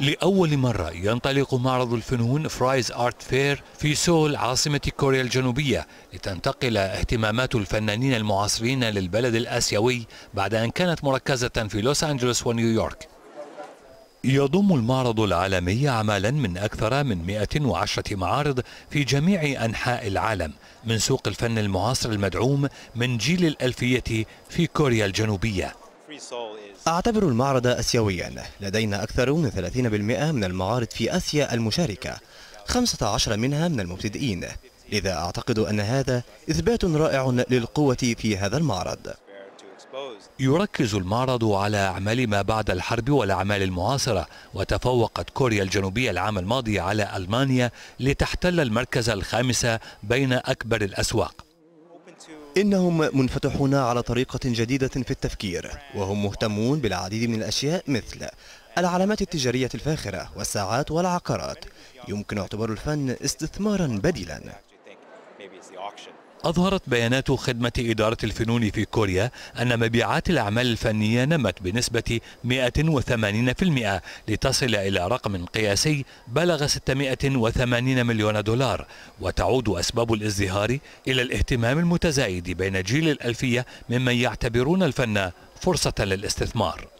لأول مرة ينطلق معرض الفنون فرايز آرت فير في سول عاصمة كوريا الجنوبية لتنتقل اهتمامات الفنانين المعاصرين للبلد الآسيوي بعد أن كانت مركزة في لوس أنجلوس ونيويورك يضم المعرض العالمي أعمالا من أكثر من 110 معارض في جميع أنحاء العالم من سوق الفن المعاصر المدعوم من جيل الألفية في كوريا الجنوبية أعتبر المعرض أسيويا لدينا أكثر من 30% من المعارض في آسيا المشاركة 15 منها من المبتدئين لذا أعتقد أن هذا إثبات رائع للقوة في هذا المعرض يركز المعرض على أعمال ما بعد الحرب والأعمال المعاصرة وتفوقت كوريا الجنوبية العام الماضي على ألمانيا لتحتل المركز الخامس بين أكبر الأسواق إنهم منفتحون على طريقة جديدة في التفكير وهم مهتمون بالعديد من الأشياء مثل العلامات التجارية الفاخرة والساعات والعقارات يمكن اعتبار الفن استثمارا بديلا أظهرت بيانات خدمة إدارة الفنون في كوريا أن مبيعات الأعمال الفنية نمت بنسبة 180% لتصل إلى رقم قياسي بلغ 680 مليون دولار وتعود أسباب الازدهار إلى الاهتمام المتزايد بين جيل الألفية ممن يعتبرون الفن فرصة للاستثمار